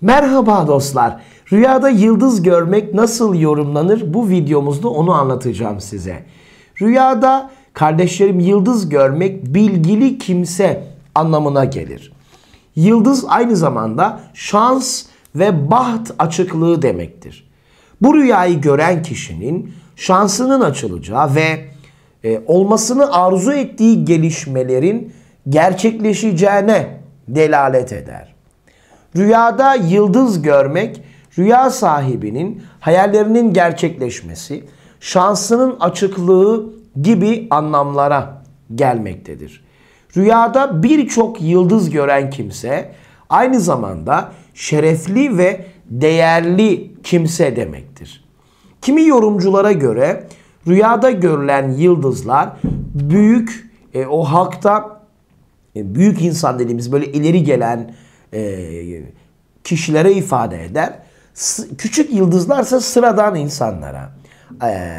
Merhaba dostlar. Rüyada yıldız görmek nasıl yorumlanır? Bu videomuzda onu anlatacağım size. Rüyada kardeşlerim yıldız görmek bilgili kimse anlamına gelir. Yıldız aynı zamanda şans ve baht açıklığı demektir. Bu rüyayı gören kişinin şansının açılacağı ve e, olmasını arzu ettiği gelişmelerin gerçekleşeceğine delalet eder. Rüyada yıldız görmek, rüya sahibinin hayallerinin gerçekleşmesi, şansının açıklığı gibi anlamlara gelmektedir. Rüyada birçok yıldız gören kimse aynı zamanda şerefli ve değerli kimse demektir. Kimi yorumculara göre rüyada görülen yıldızlar büyük, e, o hakta e, büyük insan dediğimiz böyle ileri gelen e, kişilere ifade eder. S küçük yıldızlarsa sıradan insanlara, e,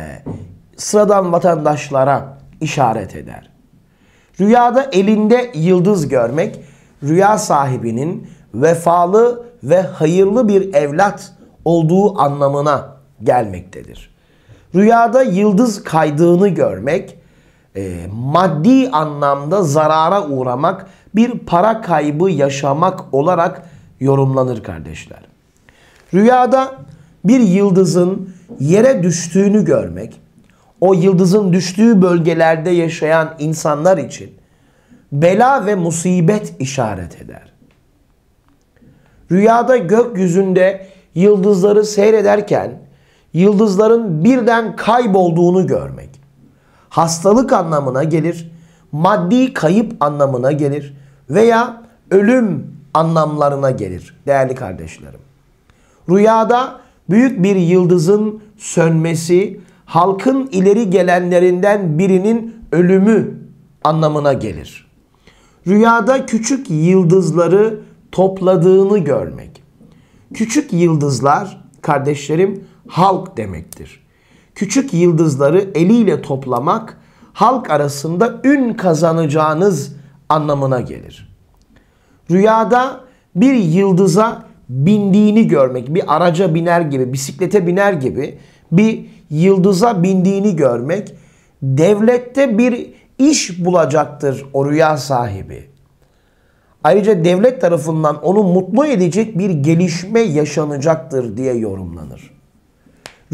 sıradan vatandaşlara işaret eder. Rüyada elinde yıldız görmek, rüya sahibinin vefalı ve hayırlı bir evlat olduğu anlamına gelmektedir. Rüyada yıldız kaydığını görmek, e, maddi anlamda zarara uğramak bir para kaybı yaşamak olarak yorumlanır kardeşler. Rüyada bir yıldızın yere düştüğünü görmek, o yıldızın düştüğü bölgelerde yaşayan insanlar için bela ve musibet işaret eder. Rüyada gökyüzünde yıldızları seyrederken yıldızların birden kaybolduğunu görmek hastalık anlamına gelir, maddi kayıp anlamına gelir, veya ölüm anlamlarına gelir değerli kardeşlerim. Rüyada büyük bir yıldızın sönmesi halkın ileri gelenlerinden birinin ölümü anlamına gelir. Rüyada küçük yıldızları topladığını görmek. Küçük yıldızlar kardeşlerim halk demektir. Küçük yıldızları eliyle toplamak halk arasında ün kazanacağınız anlamına gelir. Rüyada bir yıldıza bindiğini görmek, bir araca biner gibi, bisiklete biner gibi bir yıldıza bindiğini görmek devlette bir iş bulacaktır o rüya sahibi. Ayrıca devlet tarafından onu mutlu edecek bir gelişme yaşanacaktır diye yorumlanır.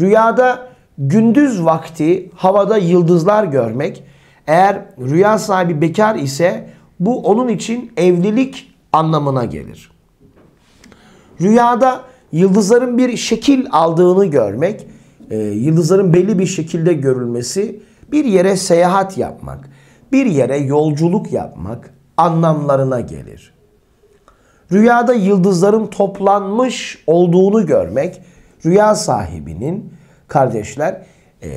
Rüyada gündüz vakti havada yıldızlar görmek eğer rüya sahibi bekar ise bu onun için evlilik anlamına gelir. Rüyada yıldızların bir şekil aldığını görmek, e, yıldızların belli bir şekilde görülmesi, bir yere seyahat yapmak, bir yere yolculuk yapmak anlamlarına gelir. Rüyada yıldızların toplanmış olduğunu görmek, rüya sahibinin kardeşler e,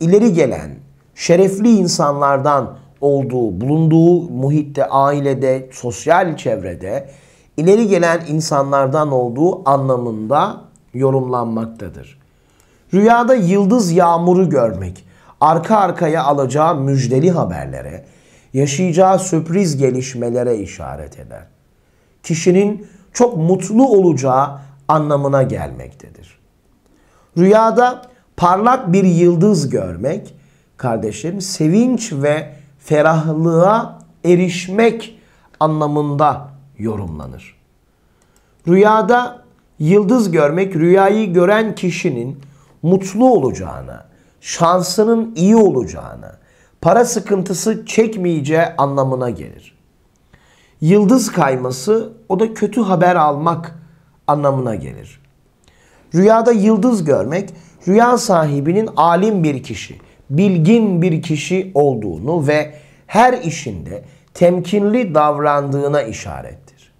ileri gelen şerefli insanlardan olduğu, bulunduğu muhitte, ailede, sosyal çevrede ileri gelen insanlardan olduğu anlamında yorumlanmaktadır. Rüyada yıldız yağmuru görmek, arka arkaya alacağı müjdeli haberlere, yaşayacağı sürpriz gelişmelere işaret eder. Kişinin çok mutlu olacağı anlamına gelmektedir. Rüyada parlak bir yıldız görmek, kardeşim sevinç ve ferahlığa erişmek anlamında yorumlanır. Rüyada yıldız görmek rüyayı gören kişinin mutlu olacağına, şansının iyi olacağına, para sıkıntısı çekmeyeceği anlamına gelir. Yıldız kayması o da kötü haber almak anlamına gelir. Rüyada yıldız görmek rüya sahibinin alim bir kişi, bilgin bir kişi olduğunu ve her işinde temkinli davrandığına işarettir.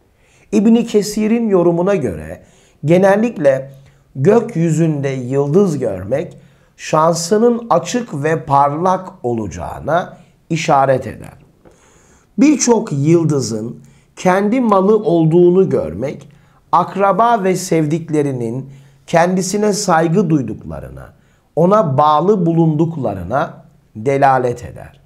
İbni Kesir'in yorumuna göre genellikle gökyüzünde yıldız görmek şansının açık ve parlak olacağına işaret eder. Birçok yıldızın kendi malı olduğunu görmek, akraba ve sevdiklerinin kendisine saygı duyduklarına, ona bağlı bulunduklarına delalet eder.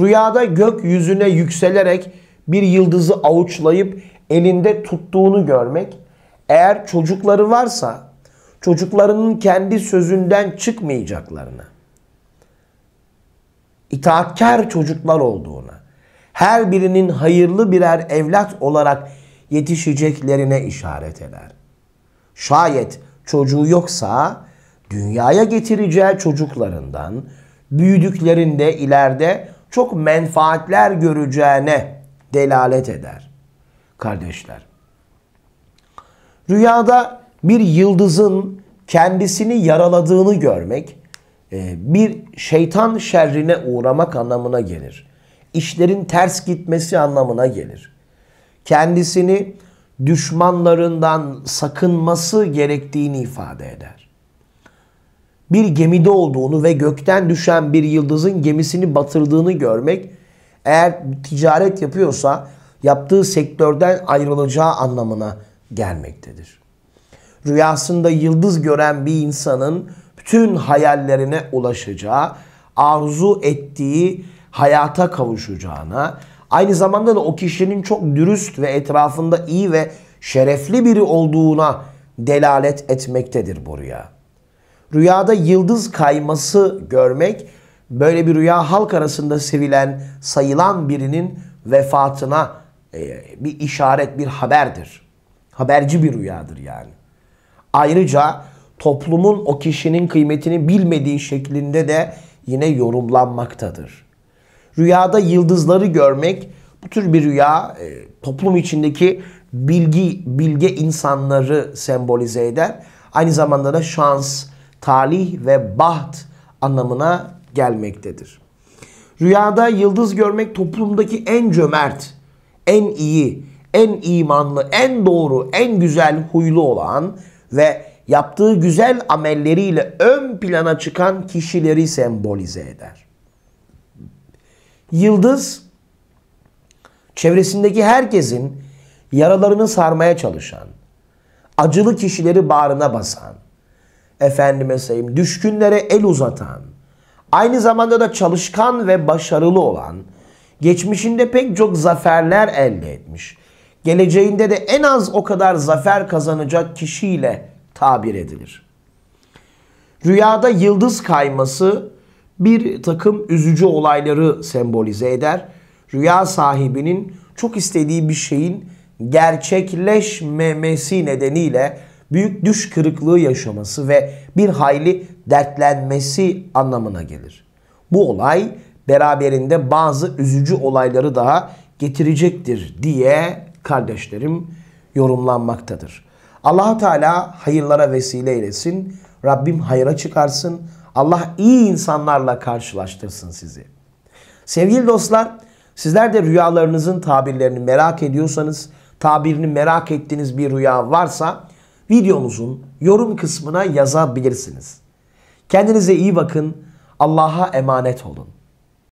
Rüyada gök yüzüne yükselerek bir yıldızı avuçlayıp elinde tuttuğunu görmek. Eğer çocukları varsa çocuklarının kendi sözünden çıkmayacaklarını, itaatkar çocuklar olduğuna, her birinin hayırlı birer evlat olarak yetişeceklerine işaret eder. Şayet çocuğu yoksa dünyaya getireceği çocuklarından büyüdüklerinde ileride çok menfaatler göreceğine delalet eder. Kardeşler, rüyada bir yıldızın kendisini yaraladığını görmek e, bir şeytan şerrine uğramak anlamına gelir. İşlerin ters gitmesi anlamına gelir. Kendisini düşmanlarından sakınması gerektiğini ifade eder bir gemide olduğunu ve gökten düşen bir yıldızın gemisini batırdığını görmek eğer ticaret yapıyorsa yaptığı sektörden ayrılacağı anlamına gelmektedir. Rüyasında yıldız gören bir insanın bütün hayallerine ulaşacağı, arzu ettiği hayata kavuşacağına, aynı zamanda da o kişinin çok dürüst ve etrafında iyi ve şerefli biri olduğuna delalet etmektedir bu rüya. Rüyada yıldız kayması görmek böyle bir rüya halk arasında sevilen, sayılan birinin vefatına e, bir işaret, bir haberdir. Haberci bir rüyadır yani. Ayrıca toplumun o kişinin kıymetini bilmediği şeklinde de yine yorumlanmaktadır. Rüyada yıldızları görmek bu tür bir rüya e, toplum içindeki bilgi bilge insanları sembolize eder. Aynı zamanda da şans, talih ve baht anlamına gelmektedir. Rüyada yıldız görmek toplumdaki en cömert, en iyi, en imanlı, en doğru, en güzel huylu olan ve yaptığı güzel amelleriyle ön plana çıkan kişileri sembolize eder. Yıldız çevresindeki herkesin yaralarını sarmaya çalışan, acılı kişileri bağrına basan, efendime sayayım düşkünlere el uzatan, aynı zamanda da çalışkan ve başarılı olan, geçmişinde pek çok zaferler elde etmiş, geleceğinde de en az o kadar zafer kazanacak kişiyle tabir edilir. Rüyada yıldız kayması bir takım üzücü olayları sembolize eder. Rüya sahibinin çok istediği bir şeyin gerçekleşmemesi nedeniyle büyük düş kırıklığı yaşaması ve bir hayli dertlenmesi anlamına gelir. Bu olay beraberinde bazı üzücü olayları daha getirecektir diye kardeşlerim yorumlanmaktadır. Allah Teala hayırlara vesile eylesin. Rabbim hayra çıkarsın. Allah iyi insanlarla karşılaştırsın sizi. Sevgili dostlar, sizler de rüyalarınızın tabirlerini merak ediyorsanız, tabirini merak ettiğiniz bir rüya varsa videomuzun yorum kısmına yazabilirsiniz. Kendinize iyi bakın. Allah'a emanet olun.